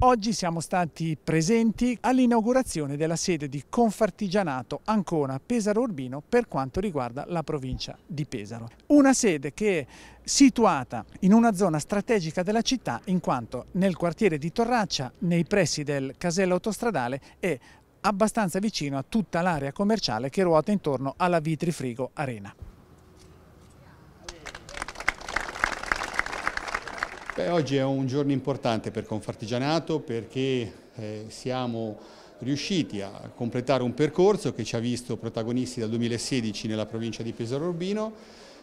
Oggi siamo stati presenti all'inaugurazione della sede di Confartigianato Ancona Pesaro Urbino per quanto riguarda la provincia di Pesaro. Una sede che è situata in una zona strategica della città in quanto nel quartiere di Torraccia, nei pressi del casello autostradale e abbastanza vicino a tutta l'area commerciale che ruota intorno alla Vitrifrigo Arena. Beh, oggi è un giorno importante per Confartigianato perché eh, siamo riusciti a completare un percorso che ci ha visto protagonisti dal 2016 nella provincia di Pesaro Urbino,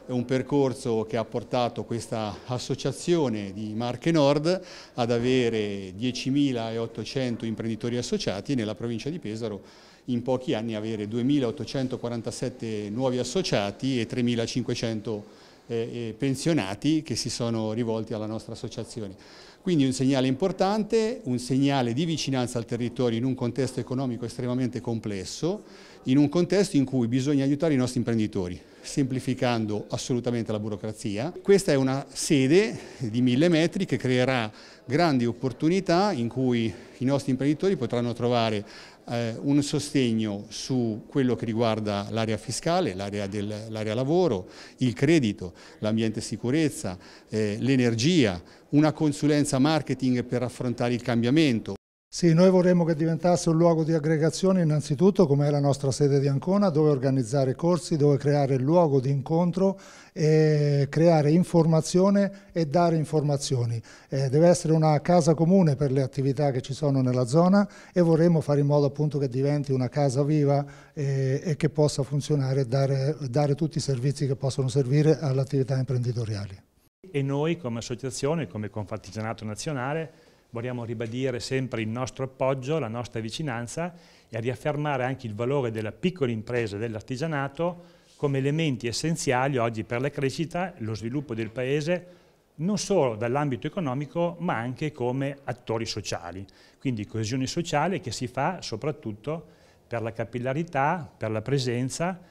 è un percorso che ha portato questa associazione di Marche Nord ad avere 10.800 imprenditori associati nella provincia di Pesaro in pochi anni avere 2.847 nuovi associati e 3.500 imprenditori eh, eh, pensionati che si sono rivolti alla nostra associazione. Quindi un segnale importante, un segnale di vicinanza al territorio in un contesto economico estremamente complesso, in un contesto in cui bisogna aiutare i nostri imprenditori, semplificando assolutamente la burocrazia. Questa è una sede di mille metri che creerà grandi opportunità in cui i nostri imprenditori potranno trovare eh, un sostegno su quello che riguarda l'area fiscale, l'area lavoro, il credito, l'ambiente sicurezza, eh, l'energia, una consulenza marketing per affrontare il cambiamento. Sì, noi vorremmo che diventasse un luogo di aggregazione innanzitutto come è la nostra sede di Ancona, dove organizzare corsi, dove creare il luogo di incontro, creare informazione e dare informazioni. Eh, deve essere una casa comune per le attività che ci sono nella zona e vorremmo fare in modo appunto che diventi una casa viva e, eh, e che possa funzionare e dare, dare tutti i servizi che possono servire all'attività imprenditoriale. E noi come associazione, come Confartigianato Nazionale, vogliamo ribadire sempre il nostro appoggio, la nostra vicinanza e a riaffermare anche il valore della piccola impresa e dell'artigianato come elementi essenziali oggi per la crescita e lo sviluppo del Paese non solo dall'ambito economico ma anche come attori sociali. Quindi coesione sociale che si fa soprattutto per la capillarità, per la presenza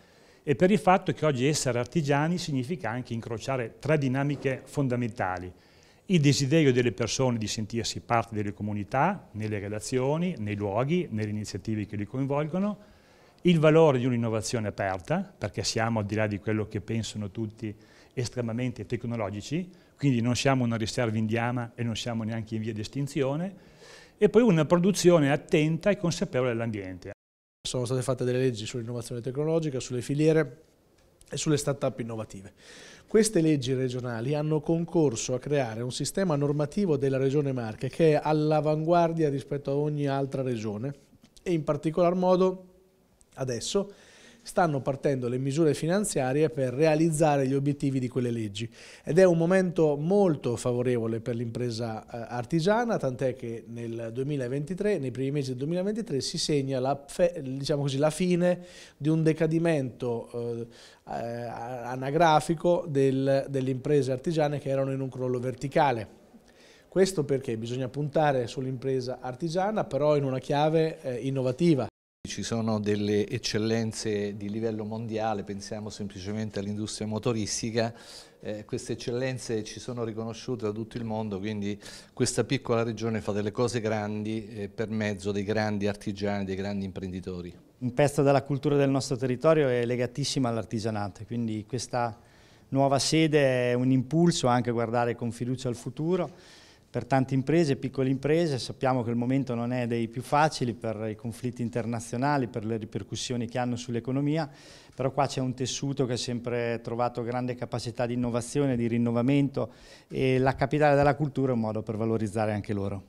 e per il fatto che oggi essere artigiani significa anche incrociare tre dinamiche fondamentali il desiderio delle persone di sentirsi parte delle comunità, nelle relazioni, nei luoghi, nelle iniziative che li coinvolgono, il valore di un'innovazione aperta, perché siamo al di là di quello che pensano tutti estremamente tecnologici, quindi non siamo una riserva indiana e non siamo neanche in via di estinzione, e poi una produzione attenta e consapevole dell'ambiente. Sono state fatte delle leggi sull'innovazione tecnologica, sulle filiere, e sulle start-up innovative. Queste leggi regionali hanno concorso a creare un sistema normativo della Regione Marche che è all'avanguardia rispetto a ogni altra regione e in particolar modo adesso stanno partendo le misure finanziarie per realizzare gli obiettivi di quelle leggi ed è un momento molto favorevole per l'impresa eh, artigiana, tant'è che nel 2023, nei primi mesi del 2023 si segna la, diciamo così, la fine di un decadimento eh, eh, anagrafico del, delle imprese artigiane che erano in un crollo verticale. Questo perché bisogna puntare sull'impresa artigiana però in una chiave eh, innovativa ci sono delle eccellenze di livello mondiale, pensiamo semplicemente all'industria motoristica, eh, queste eccellenze ci sono riconosciute da tutto il mondo, quindi questa piccola regione fa delle cose grandi eh, per mezzo dei grandi artigiani, dei grandi imprenditori. Un pezzo della cultura del nostro territorio è legatissimo all'artigianato, quindi questa nuova sede è un impulso anche a guardare con fiducia al futuro per tante imprese, piccole imprese, sappiamo che il momento non è dei più facili per i conflitti internazionali, per le ripercussioni che hanno sull'economia, però qua c'è un tessuto che ha sempre trovato grande capacità di innovazione, di rinnovamento e la capitale della cultura è un modo per valorizzare anche loro.